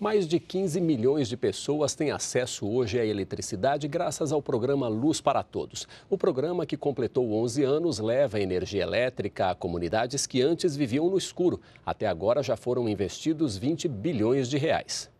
Mais de 15 milhões de pessoas têm acesso hoje à eletricidade graças ao programa Luz para Todos. O programa, que completou 11 anos, leva energia elétrica a comunidades que antes viviam no escuro. Até agora já foram investidos 20 bilhões de reais.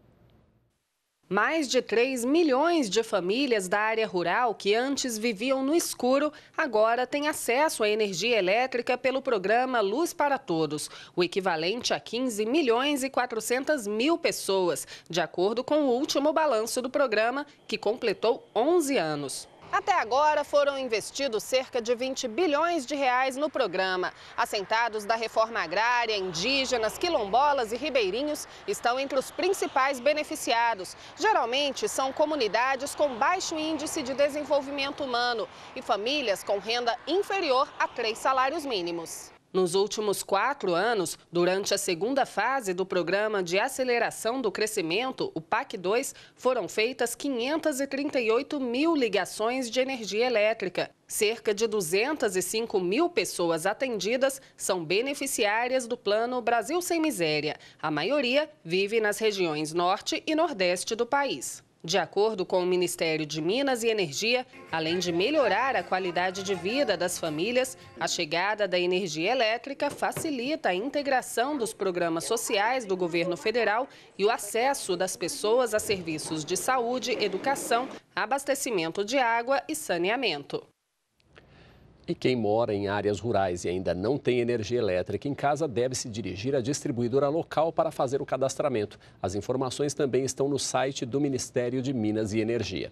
Mais de 3 milhões de famílias da área rural que antes viviam no escuro, agora têm acesso à energia elétrica pelo programa Luz para Todos, o equivalente a 15 milhões e 400 mil pessoas, de acordo com o último balanço do programa, que completou 11 anos. Até agora foram investidos cerca de 20 bilhões de reais no programa. Assentados da reforma agrária, indígenas, quilombolas e ribeirinhos estão entre os principais beneficiados. Geralmente são comunidades com baixo índice de desenvolvimento humano e famílias com renda inferior a três salários mínimos. Nos últimos quatro anos, durante a segunda fase do Programa de Aceleração do Crescimento, o PAC 2, foram feitas 538 mil ligações de energia elétrica. Cerca de 205 mil pessoas atendidas são beneficiárias do Plano Brasil Sem Miséria. A maioria vive nas regiões norte e nordeste do país. De acordo com o Ministério de Minas e Energia, além de melhorar a qualidade de vida das famílias, a chegada da energia elétrica facilita a integração dos programas sociais do governo federal e o acesso das pessoas a serviços de saúde, educação, abastecimento de água e saneamento. E quem mora em áreas rurais e ainda não tem energia elétrica em casa deve se dirigir à distribuidora local para fazer o cadastramento. As informações também estão no site do Ministério de Minas e Energia.